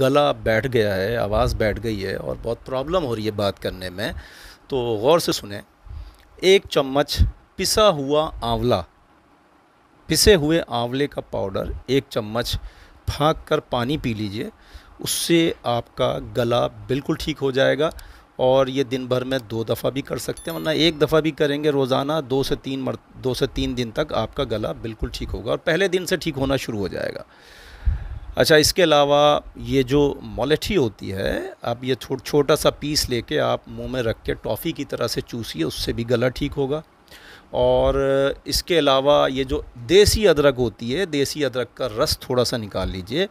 गला बैठ गया है आवाज़ बैठ गई है और बहुत प्रॉब्लम हो रही है बात करने में तो गौर से सुने एक चम्मच पिसा हुआ आंवला पिसे हुए आंवले का पाउडर एक चम्मच फाँक कर पानी पी लीजिए उससे आपका गला बिल्कुल ठीक हो जाएगा और ये दिन भर में दो दफ़ा भी कर सकते हैं वरना एक दफ़ा भी करेंगे रोज़ाना दो से तीन मर दो से तीन दिन तक आपका गला बिल्कुल ठीक होगा और पहले दिन से ठीक होना शुरू हो जाएगा अच्छा इसके अलावा ये जो मोलेठी होती है आप ये छो, छोटा सा पीस लेके आप मुंह में रख के टॉफ़ी की तरह से चूसिए उससे भी गला ठीक होगा और इसके अलावा ये जो देसी अदरक होती है देसी अदरक का रस थोड़ा सा निकाल लीजिए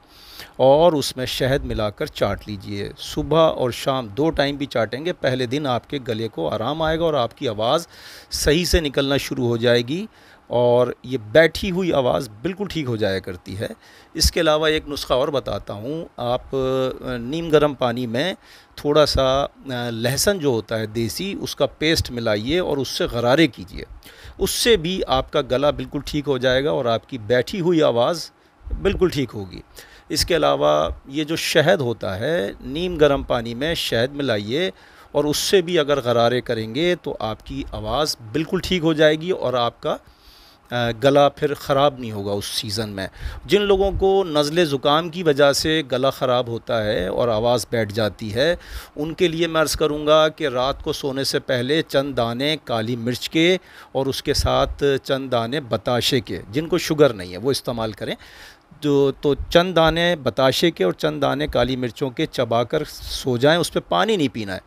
और उसमें शहद मिलाकर चाट लीजिए सुबह और शाम दो टाइम भी चाटेंगे पहले दिन आपके गले को आराम आएगा और आपकी आवाज़ सही से निकलना शुरू हो जाएगी और ये बैठी हुई आवाज़ बिल्कुल ठीक हो जाया करती है इसके अलावा एक नुस्खा और बताता हूँ आप नीम गर्म पानी में थोड़ा सा लहसन जो होता है देसी उसका पेस्ट मिलाइए और उससे गरारे कीजिए उससे भी आपका गला बिल्कुल ठीक हो जाएगा और आपकी बैठी हुई आवाज़ बिल्कुल ठीक होगी इसके अलावा ये जो शहद होता है नीम गर्म पानी में शहद मिलाइए और उससे भी अगर गरारे करेंगे तो आपकी आवाज़ बिल्कुल ठीक हो जाएगी और आपका गला फिर ख़राब नहीं होगा उस सीज़न में जिन लोगों को नज़ले ज़ुकाम की वजह से गला ख़राब होता है और आवाज़ बैठ जाती है उनके लिए मैं अर्ज़ करूँगा कि रात को सोने से पहले चंद दाने काली मिर्च के और उसके साथ चंद दाने बताशे के जिनको शुगर नहीं है वो इस्तेमाल करें जो तो, तो चंद दाने बताशे के और चंद दाने काली मिर्चों के चबा कर सो जाएं उस पर पानी नहीं पीना है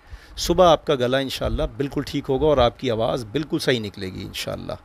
सुबह आपका गला इन बिल्कुल ठीक होगा और आपकी आवाज़ बिल्कुल सही निकलेगी इन